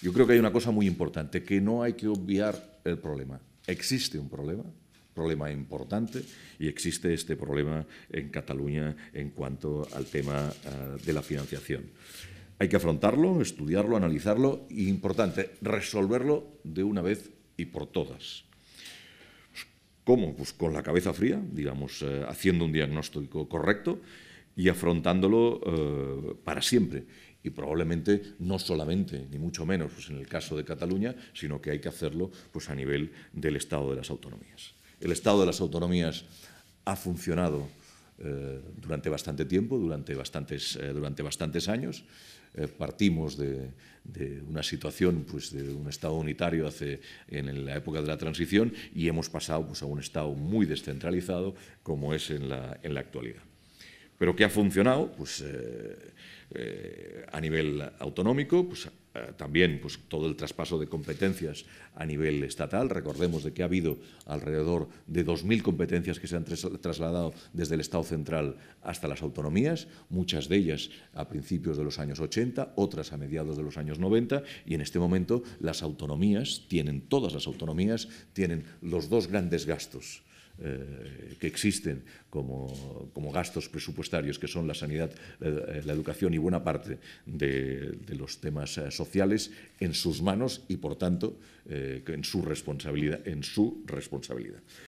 Yo creo que hay una cosa muy importante, que no hay que obviar el problema. Existe un problema, problema importante, y existe este problema en Cataluña en cuanto al tema eh, de la financiación. Hay que afrontarlo, estudiarlo, analizarlo y, e importante, resolverlo de una vez y por todas. ¿Cómo? Pues con la cabeza fría, digamos, eh, haciendo un diagnóstico correcto y afrontándolo eh, para siempre y probablemente no solamente, ni mucho menos, pues en el caso de Cataluña, sino que hay que hacerlo pues a nivel del Estado de las autonomías. El Estado de las autonomías ha funcionado eh, durante bastante tiempo, durante bastantes, eh, durante bastantes años. Eh, partimos de, una situación pues, de un Estado unitario hace, en la época de la transición y hemos pasado pues, a un Estado muy descentralizado como es en la actualidad pero que ha funcionado pues, eh, eh, a nivel autonómico, pues, eh, también pues, todo el traspaso de competencias a nivel estatal. Recordemos de que ha habido alrededor de 2.000 competencias que se han trasladado desde el Estado central hasta las autonomías, muchas de ellas a principios de los años 80, otras a mediados de los años 90, y en este momento las autonomías tienen, todas las autonomías tienen los dos grandes gastos eh, que existen como, gastos presupuestarios, que son la sanidad, la, educación y buena parte de, los temas eh, sociales, en sus manos y, por tanto, eh, en, su responsabilidad, en su responsabilidad.